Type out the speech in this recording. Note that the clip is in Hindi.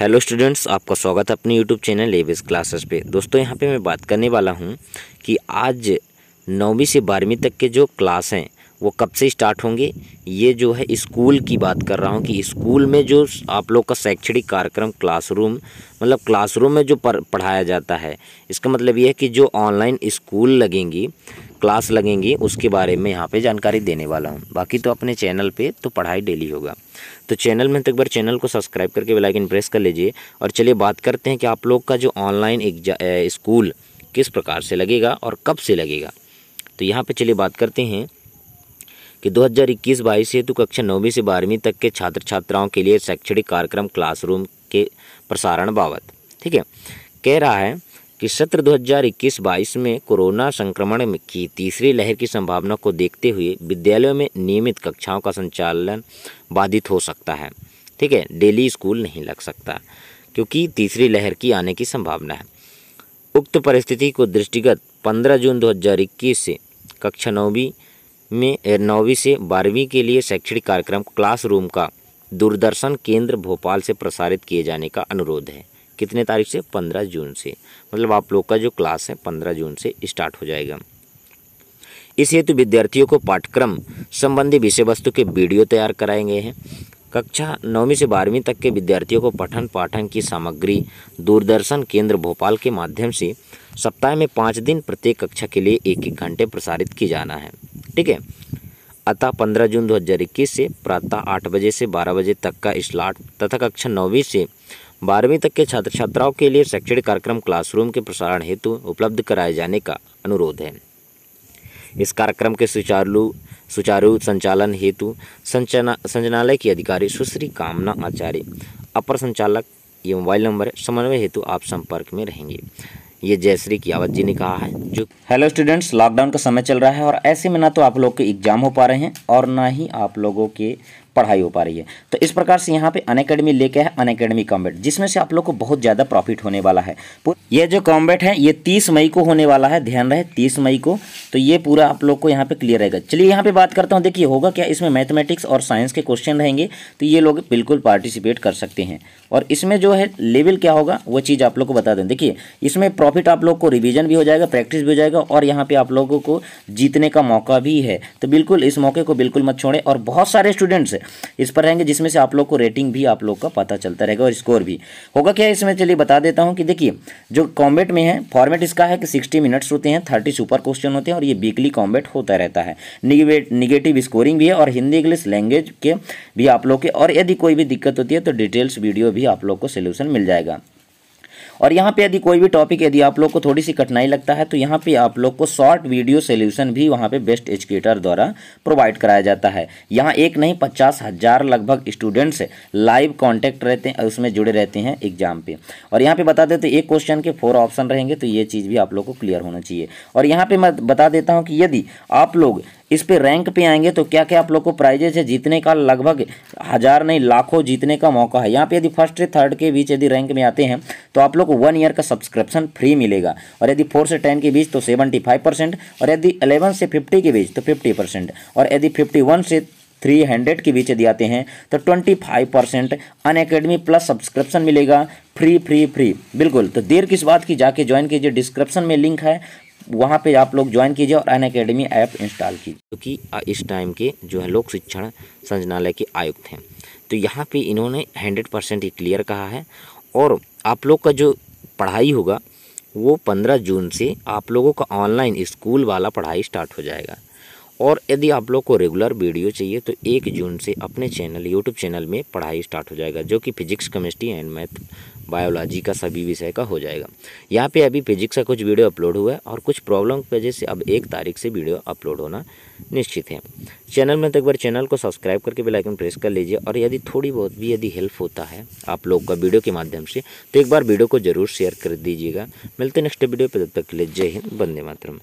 हेलो स्टूडेंट्स आपका स्वागत है अपने यूट्यूब चैनल एविस क्लासेस पे दोस्तों यहाँ पे मैं बात करने वाला हूँ कि आज नौवीं से बारहवीं तक के जो क्लास हैं वो कब से स्टार्ट होंगे ये जो है स्कूल की बात कर रहा हूँ कि स्कूल में जो आप लोग का शैक्षणिक कार्यक्रम क्लासरूम मतलब क्लासरूम में जो पढ़ाया जाता है इसका मतलब ये है कि जो ऑनलाइन स्कूल लगेंगी क्लास लगेंगी उसके बारे में यहाँ पे जानकारी देने वाला हूँ बाकी तो अपने चैनल पे तो पढ़ाई डेली होगा तो चैनल में तो एक बार चैनल को सब्सक्राइब करके बेल प्रेस कर लीजिए और चलिए बात करते हैं कि आप लोग का जो ऑनलाइन स्कूल किस प्रकार से लगेगा और कब से लगेगा तो यहाँ पर चलिए बात करते हैं कि 2021 बाईस हेतु तो कक्षा नौवीं से बारहवीं तक के छात्र छात्राओं के लिए शैक्षणिक कार्यक्रम क्लासरूम के प्रसारण बाबत ठीक है कह रहा है कि सत्र 2021-22 में कोरोना संक्रमण की तीसरी लहर की संभावना को देखते हुए विद्यालयों में नियमित कक्षाओं का संचालन बाधित हो सकता है ठीक है डेली स्कूल नहीं लग सकता क्योंकि तीसरी लहर की आने की संभावना है उक्त परिस्थिति को दृष्टिगत 15 जून 2021 से कक्षा नौवीं में नौवीं से बारहवीं के लिए शैक्षणिक कार्यक्रम क्लासरूम का दूरदर्शन केंद्र भोपाल से प्रसारित किए जाने का अनुरोध है कितने तारीख से पंद्रह जून से मतलब आप लोग का जो क्लास है पंद्रह जून से स्टार्ट हो जाएगा इस हेतु विद्यार्थियों को पाठ्यक्रम संबंधी विषय वस्तु के वीडियो तैयार कराए गए हैं कक्षा नौवीं से बारहवीं तक के विद्यार्थियों को पठन पाठन की सामग्री दूरदर्शन केंद्र भोपाल के माध्यम से सप्ताह में पाँच दिन प्रत्येक कक्षा के लिए एक एक घंटे प्रसारित की जाना है ठीक है अतः 15 जून 2021 से प्रातः आठ बजे से 12 बजे तक का स्लॉट तथा कक्षा नौवीं से बारहवीं तक के छात्र छात्राओं के लिए शैक्षणिक कार्यक्रम क्लासरूम के प्रसारण हेतु उपलब्ध कराए जाने का अनुरोध है इस कार्यक्रम के सुचारू सुचारू संचालन हेतु संचना संचनालय की अधिकारी सुश्री कामना आचार्य अपर संचालक ये मोबाइल नंबर समन्वय हेतु आप संपर्क में रहेंगे ये जयश्री कियावत जी ने कहा है जो हेलो स्टूडेंट्स लॉकडाउन का समय चल रहा है और ऐसे में ना तो आप लोग के एग्जाम हो पा रहे हैं और ना ही आप लोगों के पढ़ाई हो पा रही है तो इस प्रकार से यहाँ पे अन अकेडमी लेके है अन अकेडमी कॉम्बेट जिसमें से आप लोग को बहुत ज़्यादा प्रॉफिट होने वाला है ये जो कॉम्बेट है ये तीस मई को होने वाला है ध्यान रहे तीस मई को तो ये पूरा आप लोग को यहाँ पे क्लियर रहेगा चलिए यहाँ पे बात करता हूँ देखिए होगा क्या इसमें मैथमेटिक्स और साइंस के क्वेश्चन रहेंगे तो ये लोग बिल्कुल पार्टिसिपेट कर सकते हैं और इसमें जो है लेवल क्या होगा वो चीज़ आप लोग को बता दें देखिए इसमें प्रॉफिट आप लोग को रिविजन भी हो जाएगा प्रैक्टिस भी हो जाएगा और यहाँ पे आप लोगों को जीतने का मौका भी है तो बिल्कुल इस मौके को बिल्कुल मत छोड़े और बहुत सारे स्टूडेंट्स इस पर रहेंगे जिसमें से आप लोग को रेटिंग भी आप लोग का पता चलता रहेगा और स्कोर भी होगा क्या इसमें चलिए बता देता हूँ कि देखिए जो कॉम्बेट में है फॉर्मेट इसका है कि सिक्सटी मिनट्स होते हैं थर्टी सुपर क्वेश्चन होते हैं और ये वीकली कॉम्बेट होता रहता है निगेटिव स्कोरिंग भी है और हिंदी इंग्लिश लैंग्वेज के भी आप लोग के और यदि कोई भी दिक्कत होती है तो डिटेल्स वीडियो भी आप लोग को सोल्यूशन मिल जाएगा और यहाँ पे यदि कोई भी टॉपिक यदि आप लोग को थोड़ी सी कठिनाई लगता है तो यहाँ पे आप लोग को शॉर्ट वीडियो सोल्यूशन भी वहाँ पे बेस्ट एजुकेटर द्वारा प्रोवाइड कराया जाता है यहाँ एक नहीं पचास हज़ार लगभग स्टूडेंट्स लाइव कॉन्टैक्ट रहते हैं उसमें जुड़े रहते हैं एग्जाम पे और यहाँ पे बता देते एक क्वेश्चन के फोर ऑप्शन रहेंगे तो ये चीज़ भी आप लोग को क्लियर होना चाहिए और यहाँ पे मैं बता देता हूँ कि यदि आप लोग इस पे रैंक पे आएंगे तो क्या क्या आप लोग को प्राइजेस है जीतने का लगभग हज़ार नहीं लाखों जीतने का मौका है यहाँ पे यदि फर्स्ट थर्ड के बीच यदि रैंक में आते हैं तो आप लोग को वन ईयर का सब्सक्रिप्शन फ्री मिलेगा और यदि फोर से टेन के बीच तो सेवेंटी फाइव परसेंट और यदि अलेवन से फिफ्टी के बीच तो फिफ्टी परसेंट और यदि फिफ्टी वन से थ्री हंड्रेड के बीच यदि आते हैं तो twenty five percent Unacademy plus subscription मिलेगा फ्री फ्री फ्री बिल्कुल तो देर किस बात की जाके ज्वाइन कीजिए डिस्क्रिप्शन में लिंक है वहाँ पे आप लोग ज्वाइन कीजिए और अन अकेडमी ऐप इंस्टॉल कीजिए क्योंकि इस टाइम के जो है लोक शिक्षण संचनालय के आयुक्त हैं तो यहाँ पे इन्होंने हंड्रेड परसेंट ये क्लियर कहा है और आप लोग का जो पढ़ाई होगा वो पंद्रह जून से आप लोगों का ऑनलाइन स्कूल वाला पढ़ाई स्टार्ट हो जाएगा और यदि आप लोग को रेगुलर वीडियो चाहिए तो एक जून से अपने चैनल यूट्यूब चैनल में पढ़ाई स्टार्ट हो जाएगा जो कि physics chemistry and math biology का सभी विषय का हो जाएगा यहाँ पे अभी फिजिक्स का कुछ वीडियो अपलोड हुआ है और कुछ प्रॉब्लम की वजह से अब एक तारीख से वीडियो अपलोड होना निश्चित है चैनल में तो एक बार चैनल को सब्सक्राइब करके बेलाइकन प्रेस कर लीजिए और यदि थोड़ी बहुत भी यदि हेल्प होता है आप लोग का वीडियो के माध्यम से तो एक बार वीडियो को जरूर शेयर कर दीजिएगा मिलते नेक्स्ट वीडियो पर तब तक के लिए जय हिंद बंदे मातरम